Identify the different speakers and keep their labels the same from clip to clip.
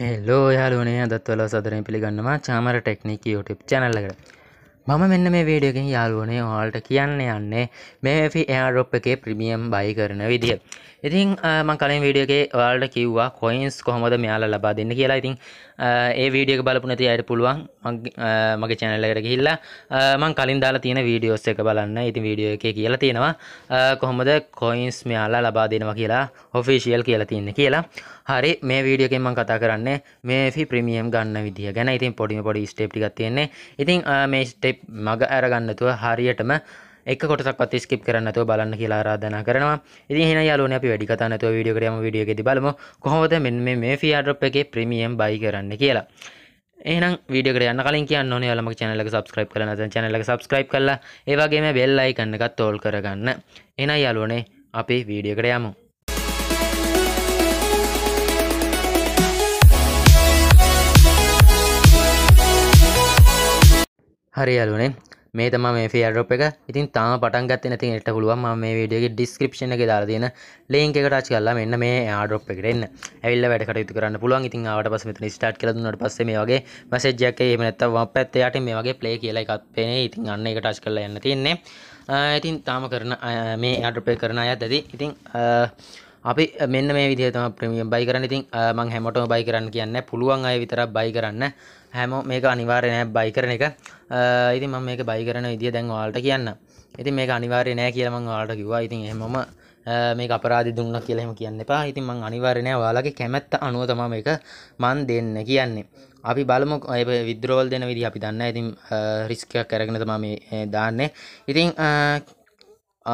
Speaker 1: හෙල්ලෝ යාලුවනේ අදත්වල සදරෙන් පිළිගන්නවා Chamara technique YouTube චැනල්ලකට මම මෙන්න මේ වීඩියගෙන් යාලුවනේ හල්ට කියන්න යන්නේ මේ ෆි එයාරොප් එකේ ප්‍රිමියම් බයි කරන විදිිය ඉතින් මං කලින් වීඩියෝගේ ඔයාලට කිව්වා කොයින්ස් කොහොමද මෙයාලා ලබා දෙන්න කියලා ඉතින් ඒ වීඩියෝ එක බලපු නැති අයට පුළුවන් මගේ channel එකට ගිහිල්ලා මං කලින් දාලා තියෙන වීඩියෝස් එක බලන්න. ඉතින් වීඩියෝ එකේ කියලා තියෙනවා කොහොමද කොයින්ස් මෙයාලා ලබා දෙනවා කියලා official කියලා තියෙන්නේ කියලා. හරි මේ වීඩියෝ එකෙන් මම කතා කරන්නේ මේ fee premium ගන්න විදිය ගැන. ඉතින් පොඩිම පොඩි step ටිකක් තියෙන්නේ. ඉතින් මේ step මග අරගන්නතුව හරියටම එක කොටසක්වත් ස්කිප් කරන්න නැතුව බලන්න කියලා ආරාධනා කරනවා. ඉතින් එහෙනම් යාළුවනේ අපි වැඩි කතා නැතුව වීඩියෝ එකට යමු වීඩියෝ එකේදී බලමු කොහොමද මෙන්න මේ මේ ෆීඩ්‍රොප් එකේ ප්‍රීමියම් බයි කරන්න කියලා. එහෙනම් වීඩියෝ එකට යන්න කලින් කියන්න ඕනේ ඔයාලම channel එක subscribe කරලා නැත්නම් channel එක subscribe කරලා ඒ වගේම bell icon එකත් all කරගන්න. එහෙනම් යාළුවනේ අපි වීඩියෝ එකට යමු. හරි යාළුවනේ මේ තම මේ ෆේඩර් එක ඉතින් තම පටන් ගත්තේ නැති එට පුළුවන් මම මේ වීඩියෝ එකේ ඩිස්ක්‍රිප්ෂන් එකේ දාලා තියෙන ලින්ක් එකට ටච් කරලා මෙන්න මේ airdrop එකට එන්න. ඇවිල්ලා වැඩ කටයුතු කරන්න පුළුවන්. ඉතින් ආවට පස්සේ මෙතන start කියලා දුන්නාට පස්සේ මේ වගේ message එකක් එහෙම නැත්නම් වම් පැත්තේ යටින් මේ වගේ play කියලා එකක් පේනේ. ඉතින් අන්න ඒක ටච් කරලා යන්න තියෙන්නේ. ඉතින් තාම කරන මේ airdrop එක කරන අයත් ඇති. ඉතින් අපි මෙන්න මේ විදිහතම ප්‍රමියම් බයි කරන්න ඉතින් මං හැමෝටම බයි කරන්න කියන්න පුළුවන් අය විතර බයි කරන්න හැම මේක අනිවාර්ය නෑ බයි කරන එක ඉතින් මම මේක බයි කරන විදිහ දැන් ඔයාලට කියන්න ඉතින් මේක අනිවාර්ය නෑ කියලා මං ඔයාලට කිව්වා ඉතින් එහෙමම මේ අපරාධ දුන්න කියලෙම කියන්න එපා ඉතින් මං අනිවාර්ය නෑ ඔයාලගේ කැමැත්ත අනුව තමයි මේක මන් දෙන්න කියන්නේ අපි බලමු විද්‍රෝල් දෙන විදි අපි දන්න ඉතින් රිස්කයක් කරගෙන තමා මේ දාන්නේ ඉතින්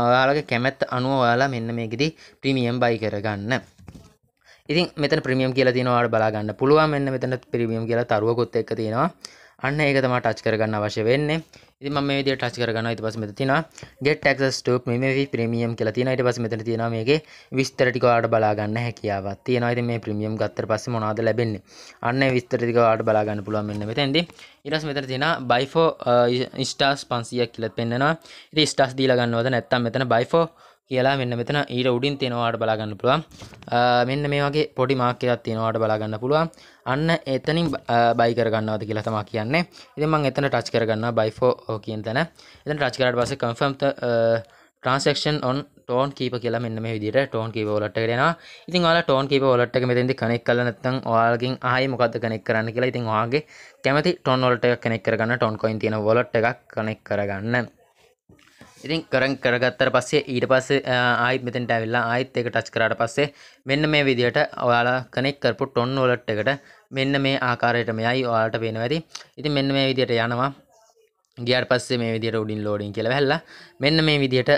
Speaker 1: ඔයාලගේ කැමැත් අනුව ඔයාලා මෙන්න මේකෙදි ප්‍රීමියම් බයි කරගන්න ඉතින් මෙතන ප්‍රමියම් කියලා තියෙනවා ඔයාලා බලා ගන්න පුළුවන් මෙන්න මෙතන ප්‍රීමියම් කියලා තරුවකුත් එක්ක තියෙනවා අන්න ඒක තමයි ටච් කරගන්න අවශ්‍ය වෙන්නේ. ඉතින් මම මේ විදිහට ටච් කරගන්නවා. ඊට පස්සේ මෙතන තියෙනවා get access to Mimivy premium කියලා තියෙනවා. ඊට පස්සේ මෙතන තියෙනවා මේකේ විස්තර ටික ඔයාලට බලා ගන්න හැකියාවක් තියෙනවා. ඉතින් මේ premium ගත්තට පස්සේ මොනවද ලැබෙන්නේ? අන්න ඒ විස්තර ටික ඔයාලට බලා ගන්න පුළුවන් මෙන්න මෙතෙන්දී. ඊට පස්සේ මෙතන තියෙනවා buy for uh, stars 500ක් කියලා පෙන්නනවා. ඉතින් stars දීලා ගන්නවද නැත්නම් මෙතන buy for කියලා මෙන්න මෙතන ඊට උඩින් තියෙනවාට බලාගන්න පුළුවන් මෙන්න මේ වගේ පොඩි මාක්කයක් තියෙනවාට බලාගන්න පුළුවන් අන්න එතනින් බයි කරගන්නවද කියලා තමා කියන්නේ ඉතින් මම එතන ටච් කරගන්න බයිෆෝ කියන තැන එතන ටච් කරාට පස්සේ කන්ෆර්ම් ට්‍රාන්සක්ෂන් ඔන් ටෝන් කීප කියලා මෙන්න මේ විදිහට ටෝන් කීප වලට් එකට එනවා ඉතින් ඔයාලා ටෝන් කීප වලට් එක මෙතෙන්දී කනෙක්ට් කරලා නැත්නම් ඔයාලගෙන් ආයේ මොකද්ද කනෙක්ට් කරන්න කියලා ඉතින් ඔයාගේ කැමති ටෝන් වලට් එකක් කනෙක්ට් කරගන්න ටෝන් කොයින් තියෙන වලට් එකක් කනෙක්ට් කරගන්න ඉතින් කරන් කරගත්තර පස්සේ ඊට පස්සේ ආයිත් මෙතෙන්ට ඇවිල්ලා ආයිත් ඒක ටච් කරාට පස්සේ මෙන්න මේ විදිහට ඔයාලා කනෙක් කරපු ටොන් වලට් එකට මෙන්න මේ ආකාරයට මෙයයි ඔයාලට පේනවා ඇති. ඉතින් මෙන්න මේ විදිහට යනවා. ගියාට පස්සේ මේ විදිහට උඩින් ලෝඩින් කියලා වැහැලා මෙන්න මේ විදිහට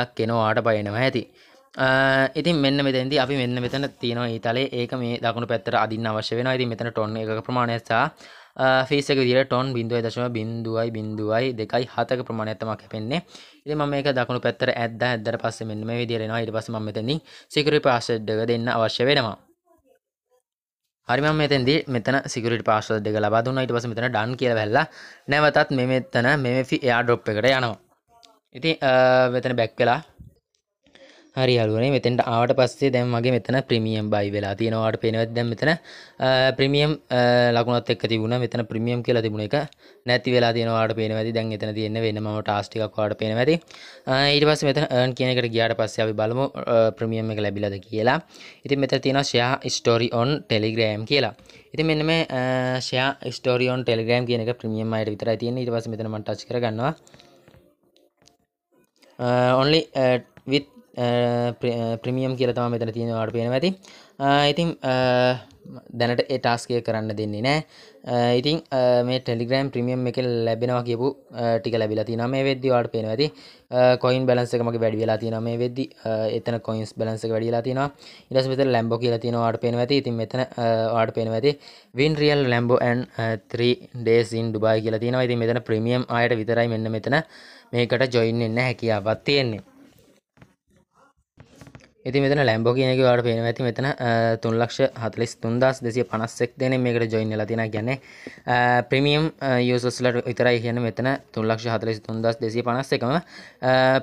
Speaker 1: එකක් එනවා ඔයාලට පේනවා ඇති. ඉතින් මෙන්න මෙතැන්දි අපි මෙන්න මෙතන තියෙනවා ඊතලේ ඒක මේ දකුණු පැත්තට අදින්න අවශ්‍ය වෙනවා. ඉතින් මෙතන ටොන් එකක ප්‍රමාණය සහ ෆිසක විදිර ටොන් බිඳුවයි දශම බිඳුවයි බිඳුවයි දෙකයි හතක ප්‍රමාණයත්තමක් පෙන්නේ ඉති ම මේක දකුණු පැත්තර ඇද ඇදර පස්ස මෙන්නම විදිරෙනවා ඉට පස මෙතැනි සිකරි පාසඩ්ඩක දෙන්න අවශ්‍ය වෙනවා හරිම මෙතැද මෙතන සිකරට පාසල් දෙක ලබාදුන්න ඉට පස මෙතන ඩන් කියල වෙල්ල නැවතත් මෙ මෙත්තන මෙමි එයා ඩොප් එකට යනවා ඉති මෙතන බැක් වෙලා හරි අලුවනේ මෙතෙන්ට ආවට පස්සේ දැන් මගේ මෙතන ප්‍රිමියම් බයි වෙලා තියෙනවාට පේනවත් දැන් මෙතන ප්‍රිමියම් ලකුණත් එක්ක තිබුණා මෙතන ප්‍රිමියම් කියලා තිබුණ එක නැති වෙලා තියෙනවාට පේනවද දැන් එතන තියෙන වෙනම ටාස් ටිකක් වාට පේනවද ඊට පස්සේ මෙතන earn කියන එකට ගියාට පස්සේ අපි බලමු ප්‍රිමියම් එක ලැබිලාද කියලා ඉතින් මෙතන තියෙනවා share story on telegram කියලා ඉතින් මෙන්න මේ share story on telegram කියන එක ප්‍රිමියම් අයට විතරයි තියෙන්නේ ඊට පස්සේ මෙතන මම ටච් කරගන්නවා only uh, with ප්‍රමියම් කියල තම මෙතන තියෙනවාට පේන ඇති ඉතින් දැනට ඒටාස්කය කරන්න දෙන්නේ නෑ ඉතින් මේ ටෙලිග්‍රම් ප්‍රමියම් එක ලැබෙනවා කියපු ටික ලැබිලා තින මේ වෙද්දි වාට පේන ඇති කොයින් බලන්සකමගේ වැඩි වෙලා තින මේ වෙද්දි එතන කොයින්ස් බලන්සක වැඩිලා තින ඉරස් මෙත ලැම්බෝ කියලා තින වාට පේන ඇති ඉතින් මෙතන වාට පේන ඇති වින් රියල් ලැම්බෝන් 3ඩේසින් ඩුබයි කියලා තින ඉතින් මෙතන ප්‍රමියම් අයට විතරයි මෙන්න මෙතන මේකට ජොයින් එන්න හැකියාවත් තියෙන්නේ ඉති මෙතන ලැම්බෝ කියනක වාට පේන ඇති මෙතන තුන් ලක්ෂ හතලිස් තුන්දස් දෙසිය පනස්සෙක් දෙන මේකට ජොයින් ලතින ගැන ප්‍රමියම් යසස්ලට විතරයි කියන මෙතන තුන් ලක්ෂ හතලිස් තුන්දස් දෙසිය පනස්ස එකම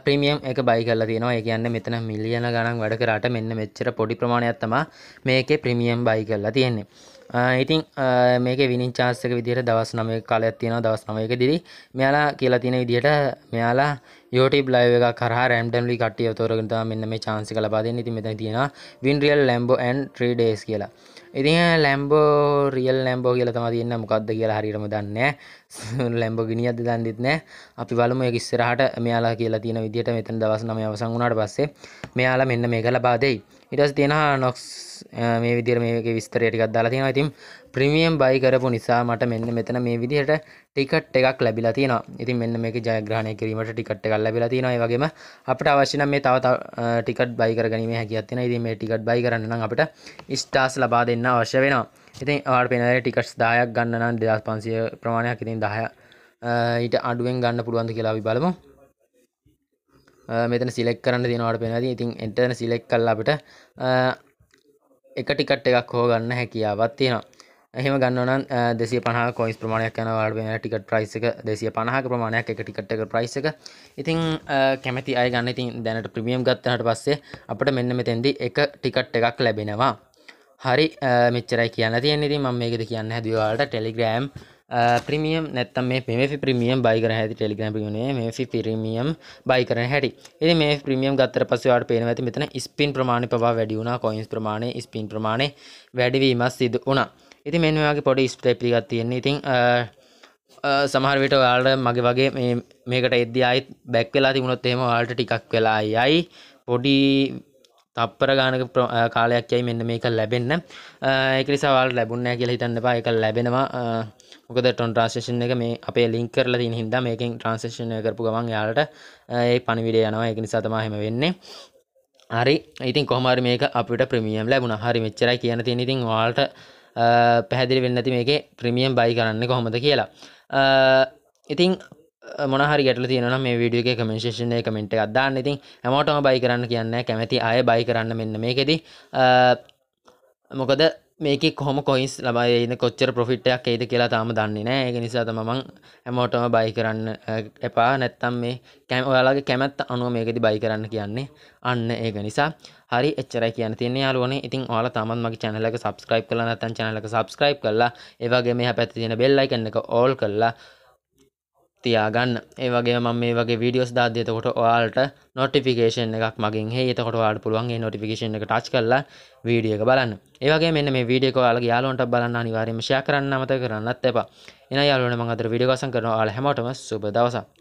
Speaker 1: ප්‍රමියම් එක බයි කල තිනවා කියන්න මෙතන මිලියන ගණන් වැඩ කරට මෙන්න මෙච්චර පොඩි ප්‍රමාණයක්ත්තම මේකේ ප්‍රමියම් බයි කරලා තියෙන්නේ ඉතින් මේක විනිචාස්සක විදිහට දවස් නමය කාලයක් තියෙනවා දවස් නමයකදී මෙයාලා කියලා තියෙන විදිහට මෙයාලා YouTube live එකක් කරා randomly කට්ටිය තෝරගෙන තමයි මෙන්න මේ chance එක ලබා දෙන්නේ. ඉතින් මෙතන තියෙනවා win real Lambo and 3 days කියලා. ඉතින් ලැම්බෝ රියල් ලැම්බෝ කියලා තමයි තියෙන්නේ මොකද්ද කියලා හරියටම දන්නේ නැහැ. ලැම්බෝගිනියක්ද දන්නෙත් නැහැ. අපි බලමු ඒක ඉස්සරහට මෙයාලා කියලා තියෙන විදිහට මෙතන දවස් 9 අවසන් වුණාට පස්සේ මෙයාලා මෙන්න මේක ලබා දෙයි. ඉටස් තියෙන නොක්ස් මේ විදිර මේක විස්තරයටිකක් දාලා තියෙනවා ඉතින් ප්‍රමියම් බයි කරපු නිසා මට මෙන්න මෙතන මේ විදිහට ටිකට් එකක් ලැබිලා තියෙනවා ඉතින් මෙන්න මේක ජයග්‍රහණය කිරීමට ටිකට් එකක් ලැබිලා තියෙනවා ඒ වගේම අපිට අවශ්‍ය නම් මේ තව ටිකට් බයි කරගැනීමේ හැකියාවක් තියෙනවා ඉතින් මේ ටිකට් බයි කරන්න නම් අපිට ස්ටාර්ස් ලබා දෙන්න අවශ්‍ය වෙනවා ඉතින් ඔයාලට පේනවා ටිකට්ස් 10ක් ගන්න නම් 2500 ප්‍රමාණයක් ඉතින් 10 ඊට අඩුවෙන් ගන්න පුළුවන්ද කියලා අපි බලමු මෙතන සිලෙක් කරන්න දෙනවට පෙනද ඉතින් එතන සිලෙක් කල්ල අපිට එක ටිකට් එකක් හෝ ගන්න හැකියාවත් තියෙනවා එහෙම ගන්නවන දෙසි පහ කොයිස් ප්‍රමාණයක් යනවාට වෙන ටිකට ප්‍රයිස් එක දෙසිය පණහක ප්‍රමාණයක් එක ටිකට එක ප්‍රයිස් එක ඉතින් කැමති අය ගන්න ඉතින් දැනට ප්‍රමියම් ගත්තහට පස්සේ අපට මෙන්න මෙතැන්දි එක ටිකට් එකක් ලැබෙනවා හරි මෙච්චරයි කියන්න තියෙනෙ ම මේකද කියන්න හැදවාට ටෙලිග්‍රෑම් ප්‍රමියම් නැත්තම් මේ පෙමි ප්‍රමියම් බයි කර හැති ටෙලිග්‍රම් පිුණේ මෙි පිරිමියම් බයි කර හැටි එ මේ ප්‍රමියම් ගත්තර පසවාට පේන ඇති මෙතන ස්පින් ප්‍රමාණ පවා වැඩියුුණ කොයින්ස් ප්‍රමාණය ස්පින් ප්‍රමාණය වැඩිවීමත් සිද වුණා ඉති මෙන්වාගේ පොඩි ස්ප්‍රේ පිගත් තියෙන්නේ ඉතින් සමහරවිට ඔයාලට මගේ වගේ මේකට එද්දි අයිත් බැක් වෙලා තිබුණොත් එහෙම වාලට ටිකක් වෙලා යයි පොඩි තප්පර ගානක කාලයක් යයි මෙන්න මේක ලැබෙන්න ඒක නිසා ඔයාලට ලැබුණ නැහැ කියලා හිතන්න එපා ඒක ලැබෙනවා මොකද ටොන් ට්‍රාන්ස්ලේෂන් එක මේ අපේ ලින්ක් කරලා තියෙන හින්දා මේකෙන් ට්‍රාන්ස්ලේෂන් කරපු ගමන් එයාලට ඒ පණිවිඩය යනවා ඒක නිසා තමයි එහෙම වෙන්නේ හරි ඉතින් කොහමරි මේක අපිට ප්‍රමියම් ලැබුණ හරි මෙච්චරයි කියන තියෙන ඉතින් ඔයාලට පැහැදිලි වෙන්න ඇති මේකේ ප්‍රමියම් බයි කරන්න කොහොමද කියලා ඉතින් මොනහරි ගැටල තියෙන මේ විඩියගේ කමෙන්ශේෂනය කමෙන්ට් අදදාන්න ඉතින් ඇමෝටම බයි කරන්න කියන්න කැමති අය බයි කරන්න මෙන්න මේකෙදී මොකද මේක කොහොම කොයිස් ලබයින කොච්චර පොෆිට්ටයක් ඒද කියලා තාම දන්නේ නෑ ඒ නිසා තමන් ඇමෝටම බයි කරන්න එපා නැත්තම් මේ කැම ඔයාලගේ කැමැත් අනුව මේකෙදි බයි කරන්න කියන්නේ අන්න ඒක නිසා හරි එච්චරයි කියන තියන්නේ යාලුවනේ ඉතින් ඔයාලා තමන් මගේ channel එක subscribe කරලා නැත්නම් channel එක subscribe කරලා ඒ වගේම එහා පැත්තේ තියෙන bell icon එක all කරලා තියාගන්න ඒවගේ ම මේ වගේ වීඩියෝස් දාධ්‍යතකොට ඔයාලට නොටිෆිකේෂන් එකක් මගින් ඒතකොට වාට පුළුවන්ගේ නොටිෆිකේෂන් එක ටච් කරලා වීඩියක බලන්න ඒවගේ මෙන්න මේ වීඩියක යාලගේ යාලොන්ට බලන්න අනිවාර්යම ශය කරන්න අමත කරන්නත් එපා එන යාලුවන මඟතර විඩියෝසන් කරනවා හැමෝටම සුබ දවසක්